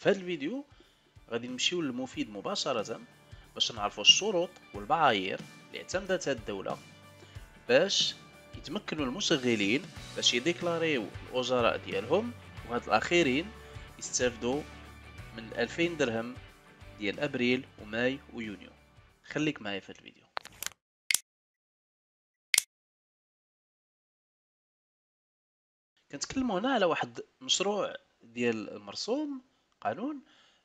في هذا الفيديو غادي نمشيو للمفيد مباشرة باش نعرفوا الشروط والمعايير اللي اعتمدتها الدولة باش يتمكنوا المشغلين باش يديكلاريو الأجراء ديالهم وهاد الأخيرين يستافدوا من 2000 درهم ديال أبريل وماي ويونيو خليك معايا في الفيديو كنتكلموا هنا على واحد مشروع ديال المرسوم قانون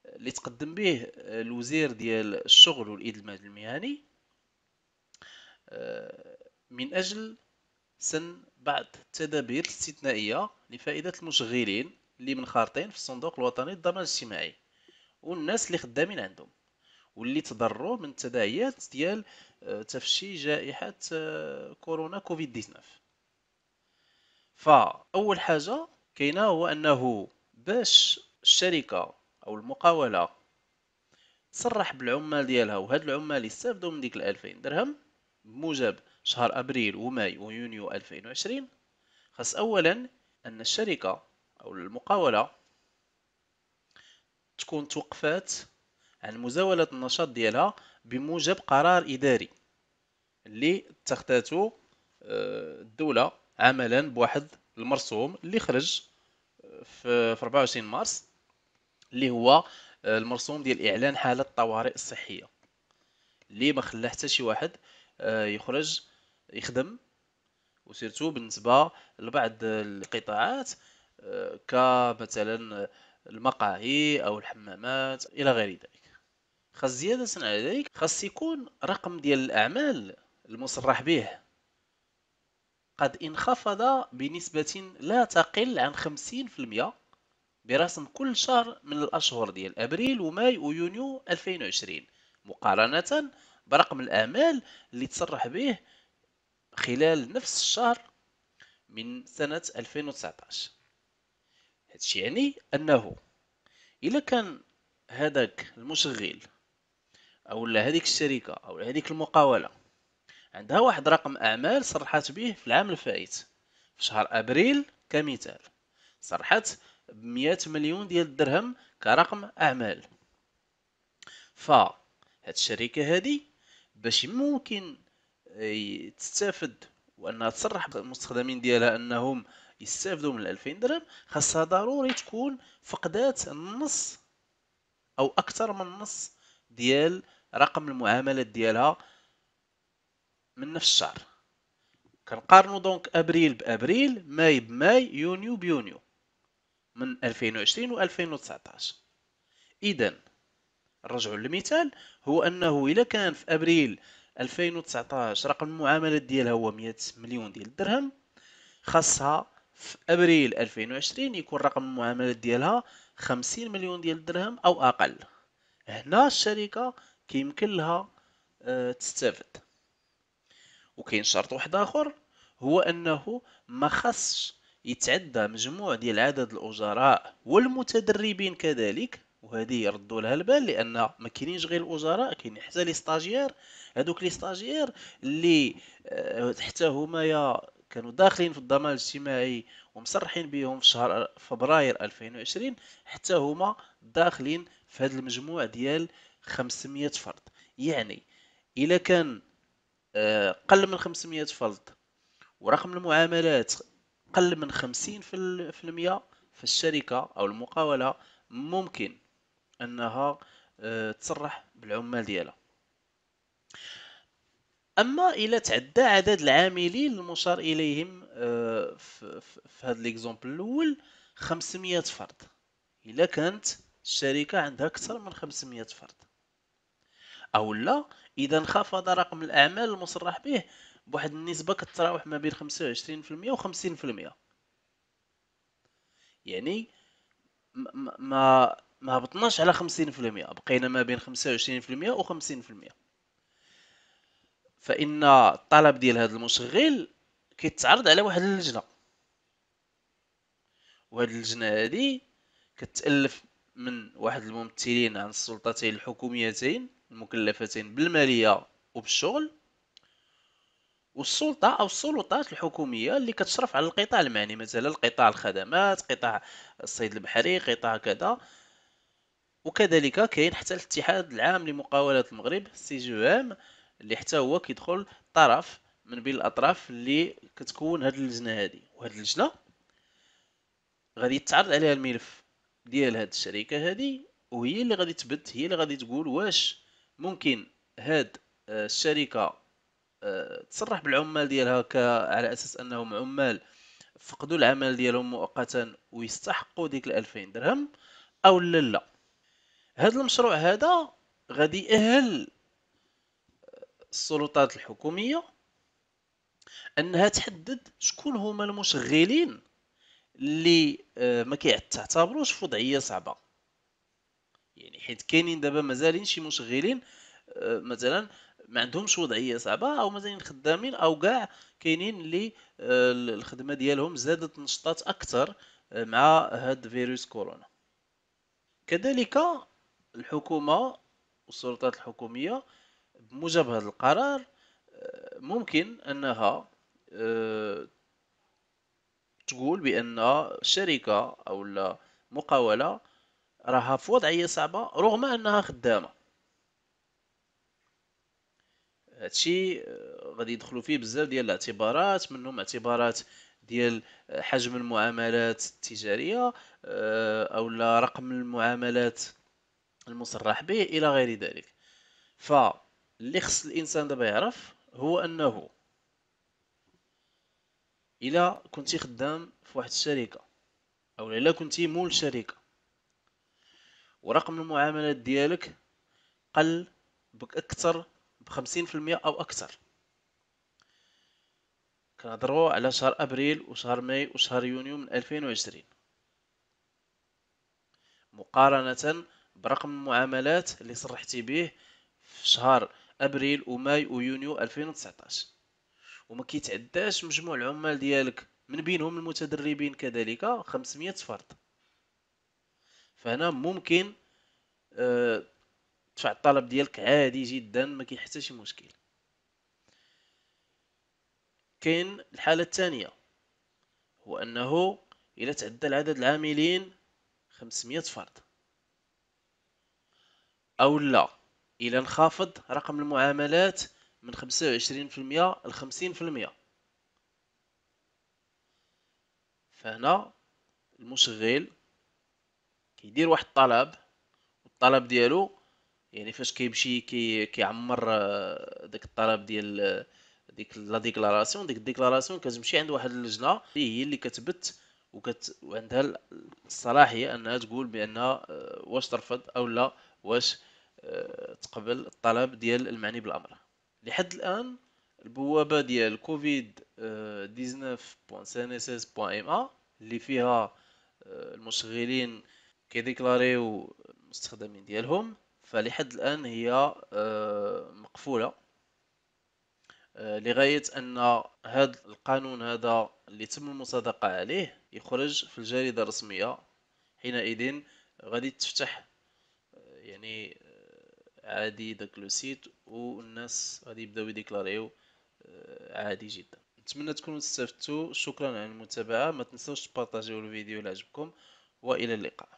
آه، اللي تقدم به آه، الوزير ديال الشغل والإدماج المهني آه، من أجل سن بعض التدابير الاستثنائية لفائدة المشغلين اللي منخرطين في الصندوق الوطني للضمان الاجتماعي والناس اللي خدامين عندهم واللي تضروا من التداعيات ديال تفشي جائحة كورونا كوفيد 19 فأول حاجة كاينه هو أنه باش الشركه او المقاوله تصرح بالعمال ديالها وهاد العمال يستافدوا من ديك الألفين درهم بموجب شهر ابريل وماي ويونيو 2020 خاص اولا ان الشركه او المقاوله تكون توقفات عن مزاوله النشاط ديالها بموجب قرار اداري اللي اتخذته آه، الدوله عملا بواحد المرسوم اللي خرج آه، في 24 مارس اللي هو آه، المرسوم ديال اعلان حاله الطوارئ الصحيه اللي ما خلى حتى شي واحد آه، يخرج يخدم وسيرتو بالنسبه لبعض القطاعات آه، كمثلا المقاهي او الحمامات الى غير ذلك خاص زياده على ذلك خاص يكون رقم ديال الاعمال المصرح به قد انخفض بنسبة لا تقل عن برسم كل شهر من الأشهر ديال أبريل وماي ويونيو 2020 مقارنة برقم الأعمال اللي تصرح به خلال نفس الشهر من سنة 2019 هادشي يعني أنه إلا كان هذاك المشغل أو هذيك الشركة أو هذيك المقاولة عندها واحد رقم أعمال صرحت به في العام الفائت في شهر أبريل كمثال صرحت 100 مليون ديال الدرهم كرقم اعمال فهاد الشركه هذه باش ممكن آه، تستافد وانها تصرح المستخدمين ديالها انهم يستافدوا من 2000 درهم خاصها ضروري تكون فقدات النص او اكثر من النص ديال رقم المعاملات ديالها من نفس الشهر كنقارنوا دونك ابريل بابريل ماي بماي يونيو بيونيو من 2020 و 2019 اذا نرجعوا للمثال هو انه الا كان في ابريل 2019 رقم المعاملات ديالها هو 100 مليون ديال الدرهم خاصها في ابريل 2020 يكون رقم المعاملات ديالها 50 مليون ديال الدرهم او اقل هنا الشركه كيمكن لها آه، تستافد وكاين شرط واحد اخر هو انه ما خصش يتعدى مجموع ديال عدد الاجراء والمتدربين كذلك وهذه يردوا لها البال لان ما كاينينش غير الاجراء كاين حتى لي ستاجير هذوك لي ستاجير اللي آه، حتى هما يا كانوا داخلين في الضمان الاجتماعي ومصرحين بهم في شهر فبراير 2020 حتى هما داخلين في هذا المجموع ديال 500 فرد يعني الا كان آه، قل من 500 فرد ورقم المعاملات أقل من 50% في المية في الشركة أو المقاولة ممكن أنها آه، تصرح بالعمال ديالها اما الى تعدى عدد العاملين المشار اليهم آه، في هذا ليكزومبل الاول 500 فرد الا كانت الشركه عندها اكثر من 500 فرد او لا اذا انخفض رقم الاعمال المصرح به بواحد النسبه كتراوح ما بين 25% و 50% يعني ما ما, هبطناش على 50% بقينا ما بين 25% و 50% فان الطلب ديال هذا المشغل كيتعرض على واحد اللجنه وهاد اللجنه هادي كتالف من واحد الممثلين عن السلطتين الحكوميتين المكلفتين بالماليه وبالشغل والسلطه او السلطات الحكوميه اللي كتشرف على القطاع المعني مثلا قطاع الخدمات قطاع الصيد البحري قطاع كذا وكذلك كاين حتى الاتحاد العام لمقاولات المغرب سي جو ام اللي حتى هو كيدخل طرف من بين الاطراف اللي كتكون هذه اللجنه هذه وهاد اللجنه غادي يتعرض عليها الملف ديال هذه الشركه هذه وهي اللي غادي تبت هي اللي غادي تقول واش ممكن هاد آه، الشركه تصرح بالعمال ديالها على اساس انهم عمال فقدوا العمل ديالهم مؤقتا ويستحقوا ديك الألفين درهم او لا لا هذا المشروع هذا غادي يأهل السلطات الحكومية انها تحدد شكون هما المشغلين اللي آه، ما كيعتبروش في وضعية صعبة يعني حيت كاينين دابا مازالين شي مشغلين آه، مثلا ما عندهمش وضعيه صعبه او مازالين خدامين او كاع كاينين اللي آه، الخدمه ديالهم زادت نشطات اكثر آه، مع هاد فيروس كورونا كذلك الحكومه والسلطات الحكوميه بموجب هذا القرار آه، ممكن انها تقول بان شركه او مقاوله راها في وضعيه صعبه رغم انها خدامه هادشي آه، غادي يدخلوا فيه بزاف ديال الاعتبارات منهم اعتبارات ديال آه، حجم المعاملات التجاريه آه، او لا رقم المعاملات المصرح به الى غير ذلك فاللي خص الانسان دابا يعرف هو انه الى كنتي خدام في واحد الشركه او الا كنتي مول شركه ورقم المعاملات ديالك قل بك اكثر ب 50% او اكثر كنهضروا على شهر ابريل وشهر ماي وشهر يونيو من 2020 مقارنه برقم المعاملات اللي صرحتي به في شهر ابريل وماي ويونيو 2019 وما كيتعداش مجموع العمال ديالك من بينهم المتدربين كذلك 500 فرد فهنا ممكن آه، تدفع الطلب ديالك عادي جدا ما كاين حتى شي مشكل كاين الحاله الثانيه هو انه الى تعدى العدد العاملين 500 فرد او لا الى انخفض رقم المعاملات من 25% ل 50% فهنا المشغل كيدير واحد الطلب والطلب ديالو يعني فاش كيمشي كي كيعمر آه، داك الطلب ديال آه، ديك لا ديكلاراسيون ديك الديكلاراسيون كتمشي عند واحد اللجنه اللي هي اللي كتبت وكت وعندها الصلاحيه انها تقول بان آه، واش ترفض او لا واش تقبل الطلب ديال المعني بالامر لحد الان البوابه ديال كوفيد 19.cnss.ma إيه اللي فيها المشغلين كيديكلاريو المستخدمين ديالهم فلحد الآن هي آه، مقفولة آه، لغاية أن هذا القانون هذا اللي تم المصادقة عليه يخرج في الجريدة الرسمية حينئذ غادي تفتح آه، يعني عادي داك لو سيت والناس غادي يبداو يديكلاريو عادي جدا نتمنى تكونوا استفدتوا شكرا على المتابعه ما تنساوش تبارطاجيو الفيديو الى عجبكم والى اللقاء